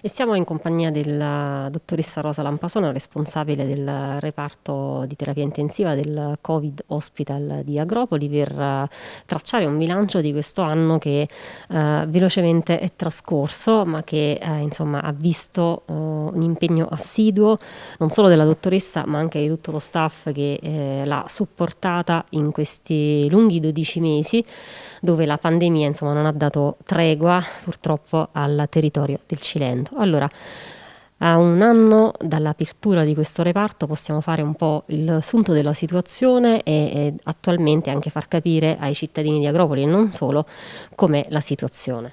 E siamo in compagnia della dottoressa Rosa Lampasona, responsabile del reparto di terapia intensiva del Covid Hospital di Agropoli, per eh, tracciare un bilancio di questo anno che eh, velocemente è trascorso, ma che eh, insomma, ha visto eh, un impegno assiduo non solo della dottoressa, ma anche di tutto lo staff che eh, l'ha supportata in questi lunghi 12 mesi, dove la pandemia insomma, non ha dato tregua purtroppo al territorio del Cileno dicendo. Allora, a un anno dall'apertura di questo reparto possiamo fare un po' il sunto della situazione e, e attualmente anche far capire ai cittadini di Agropoli e non solo com'è la situazione.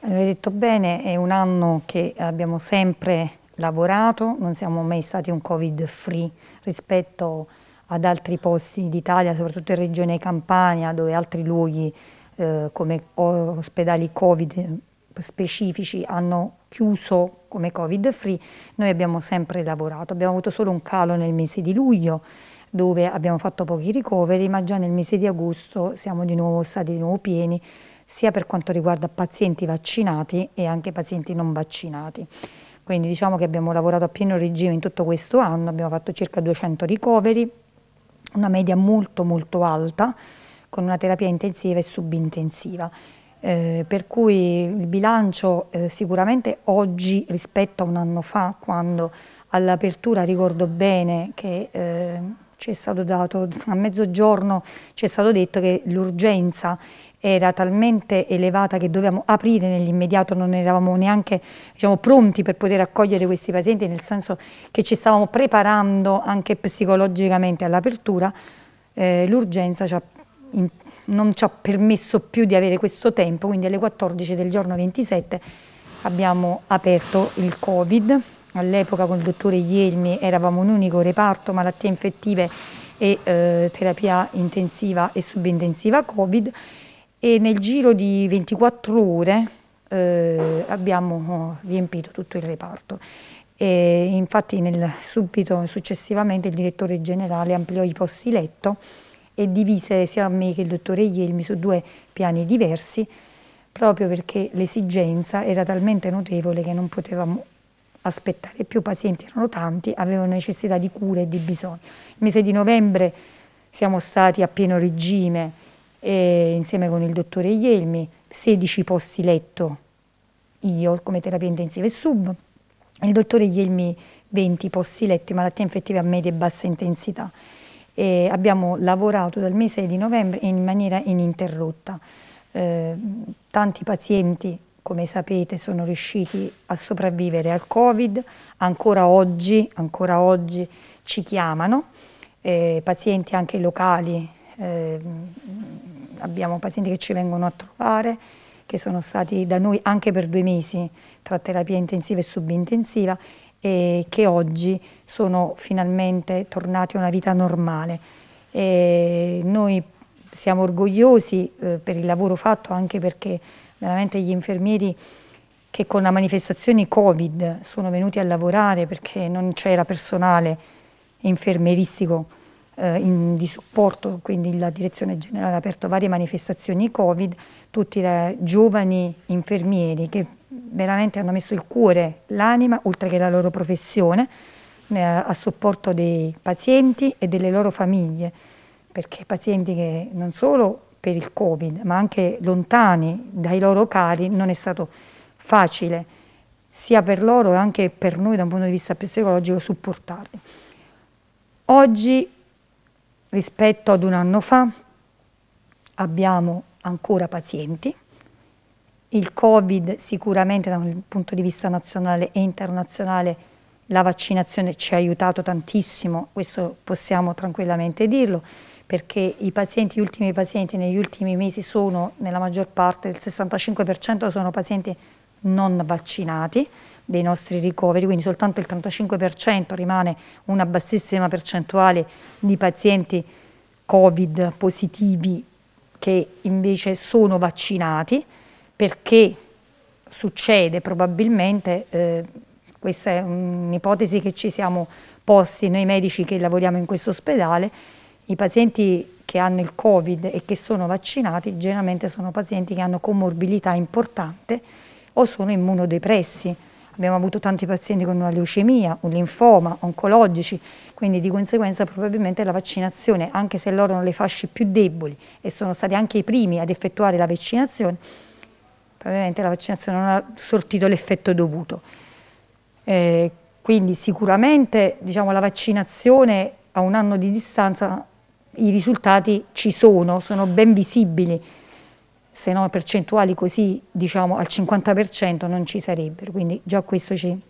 hai detto bene, è un anno che abbiamo sempre lavorato, non siamo mai stati un covid free rispetto ad altri posti d'Italia, soprattutto in regione Campania dove altri luoghi eh, come ospedali covid specifici hanno chiuso come covid free, noi abbiamo sempre lavorato, abbiamo avuto solo un calo nel mese di luglio dove abbiamo fatto pochi ricoveri, ma già nel mese di agosto siamo di nuovo stati di nuovo pieni, sia per quanto riguarda pazienti vaccinati e anche pazienti non vaccinati. Quindi diciamo che abbiamo lavorato a pieno regime in tutto questo anno, abbiamo fatto circa 200 ricoveri, una media molto molto alta, con una terapia intensiva e subintensiva. Eh, per cui il bilancio eh, sicuramente oggi rispetto a un anno fa, quando all'apertura ricordo bene che eh, ci è stato dato, a mezzogiorno ci è stato detto che l'urgenza era talmente elevata che dovevamo aprire nell'immediato, non eravamo neanche diciamo, pronti per poter accogliere questi pazienti, nel senso che ci stavamo preparando anche psicologicamente all'apertura, eh, l'urgenza ci ha non ci ha permesso più di avere questo tempo, quindi alle 14 del giorno 27 abbiamo aperto il Covid. All'epoca con il dottore Ielmi eravamo un unico reparto malattie infettive e eh, terapia intensiva e subintensiva Covid e nel giro di 24 ore eh, abbiamo oh, riempito tutto il reparto. E infatti nel, subito successivamente il direttore generale ampliò i posti letto e divise sia me che il dottore Ielmi su due piani diversi, proprio perché l'esigenza era talmente notevole che non potevamo aspettare più, i pazienti erano tanti, avevano necessità di cure e di bisogno. Il mese di novembre siamo stati a pieno regime eh, insieme con il dottore Ielmi, 16 posti letto io come terapia intensiva e sub, il dottore Ielmi 20 posti letto in malattie infettive a media e bassa intensità e abbiamo lavorato dal mese di novembre in maniera ininterrotta. Eh, tanti pazienti, come sapete, sono riusciti a sopravvivere al Covid, ancora oggi, ancora oggi ci chiamano, eh, pazienti anche locali, eh, abbiamo pazienti che ci vengono a trovare, che sono stati da noi anche per due mesi tra terapia intensiva e subintensiva eh, che oggi sono finalmente tornati a una vita normale. E noi siamo orgogliosi eh, per il lavoro fatto anche perché veramente gli infermieri che con la manifestazione Covid sono venuti a lavorare perché non c'era personale infermieristico eh, in, di supporto, quindi la direzione generale ha aperto varie manifestazioni Covid, tutti i giovani infermieri che veramente hanno messo il cuore, l'anima, oltre che la loro professione, eh, a supporto dei pazienti e delle loro famiglie, perché pazienti che non solo per il Covid, ma anche lontani dai loro cari, non è stato facile, sia per loro che anche per noi da un punto di vista psicologico, supportarli. Oggi, rispetto ad un anno fa, abbiamo ancora pazienti il Covid sicuramente da un punto di vista nazionale e internazionale la vaccinazione ci ha aiutato tantissimo, questo possiamo tranquillamente dirlo, perché i pazienti, gli ultimi pazienti negli ultimi mesi sono, nella maggior parte, il 65% sono pazienti non vaccinati dei nostri ricoveri, quindi soltanto il 35% rimane una bassissima percentuale di pazienti Covid positivi che invece sono vaccinati perché succede probabilmente, eh, questa è un'ipotesi che ci siamo posti noi medici che lavoriamo in questo ospedale, i pazienti che hanno il Covid e che sono vaccinati generalmente sono pazienti che hanno comorbilità importante o sono immunodepressi. Abbiamo avuto tanti pazienti con una leucemia, un linfoma, oncologici, quindi di conseguenza probabilmente la vaccinazione, anche se loro hanno le fasce più deboli e sono stati anche i primi ad effettuare la vaccinazione, probabilmente la vaccinazione non ha sortito l'effetto dovuto. Eh, quindi sicuramente diciamo, la vaccinazione a un anno di distanza i risultati ci sono, sono ben visibili, se no percentuali così diciamo, al 50% non ci sarebbero, quindi già questo ci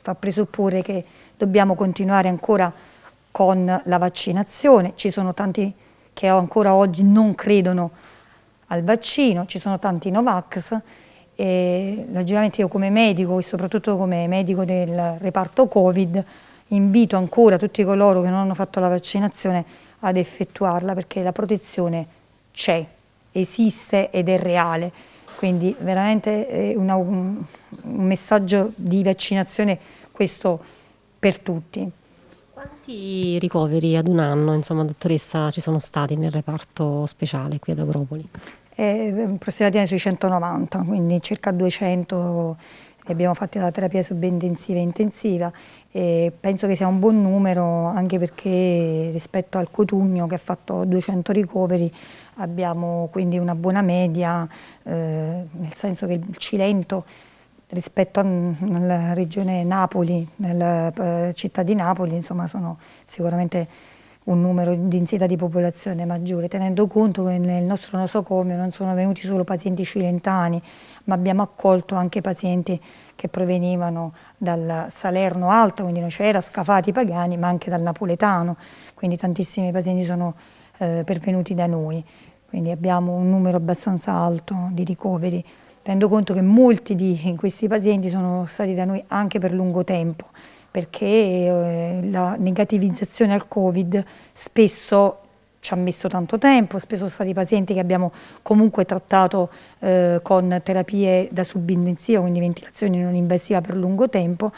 fa presupporre che dobbiamo continuare ancora con la vaccinazione, ci sono tanti che ancora oggi non credono al vaccino, ci sono tanti Novax e logicamente io come medico e soprattutto come medico del reparto Covid invito ancora tutti coloro che non hanno fatto la vaccinazione ad effettuarla perché la protezione c'è, esiste ed è reale. Quindi veramente una, un messaggio di vaccinazione questo per tutti. Quanti ricoveri ad un anno, insomma, dottoressa, ci sono stati nel reparto speciale qui ad Agropoli? e approssimativamente ehm, sui 190, quindi circa 200 li abbiamo fatti dalla terapia subintensiva e intensiva e penso che sia un buon numero anche perché rispetto al Cotugno che ha fatto 200 ricoveri abbiamo quindi una buona media, eh, nel senso che il Cilento rispetto alla regione Napoli, nella eh, città di Napoli, insomma sono sicuramente un numero di densità di popolazione maggiore, tenendo conto che nel nostro nosocomio non sono venuti solo pazienti cilentani, ma abbiamo accolto anche pazienti che provenivano dal Salerno Alto, quindi non c'era Scafati Pagani, ma anche dal Napoletano, quindi tantissimi pazienti sono eh, pervenuti da noi, quindi abbiamo un numero abbastanza alto di ricoveri, tenendo conto che molti di questi pazienti sono stati da noi anche per lungo tempo, perché eh, la negativizzazione al Covid spesso ci ha messo tanto tempo, spesso sono stati pazienti che abbiamo comunque trattato eh, con terapie da subintensiva, quindi ventilazione non invasiva per lungo tempo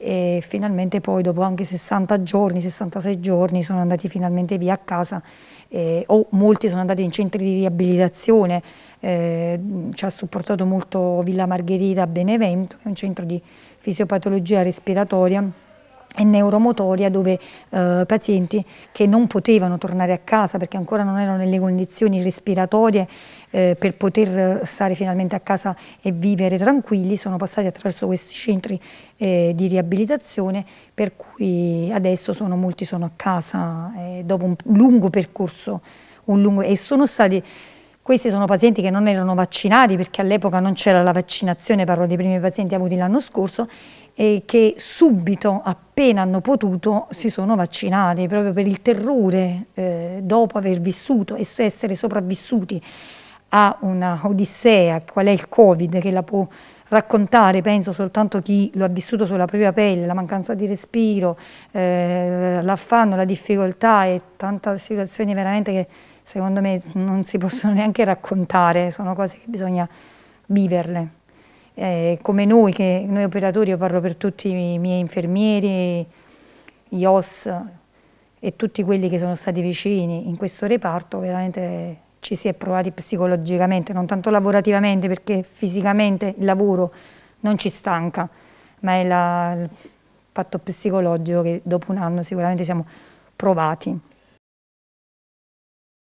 e finalmente poi dopo anche 60 giorni, 66 giorni sono andati finalmente via a casa eh, o molti sono andati in centri di riabilitazione, eh, ci ha supportato molto Villa Margherita a Benevento, è un centro di fisiopatologia respiratoria e neuromotoria dove eh, pazienti che non potevano tornare a casa perché ancora non erano nelle condizioni respiratorie eh, per poter stare finalmente a casa e vivere tranquilli sono passati attraverso questi centri eh, di riabilitazione per cui adesso sono, molti sono a casa eh, dopo un lungo percorso un lungo, e sono stati questi sono pazienti che non erano vaccinati perché all'epoca non c'era la vaccinazione, parlo dei primi pazienti avuti l'anno scorso eh, che subito, appena hanno potuto, si sono vaccinati proprio per il terrore eh, dopo aver vissuto e essere sopravvissuti a una odissea, qual è il Covid, che la può raccontare, penso, soltanto chi lo ha vissuto sulla propria pelle, la mancanza di respiro, eh, l'affanno, la difficoltà e tante situazioni veramente che secondo me non si possono neanche raccontare, sono cose che bisogna viverle eh, come noi, che noi operatori, io parlo per tutti i miei infermieri, gli OS e tutti quelli che sono stati vicini in questo reparto, veramente ci si è provati psicologicamente, non tanto lavorativamente perché fisicamente il lavoro non ci stanca, ma è la, il fatto psicologico che dopo un anno sicuramente siamo provati.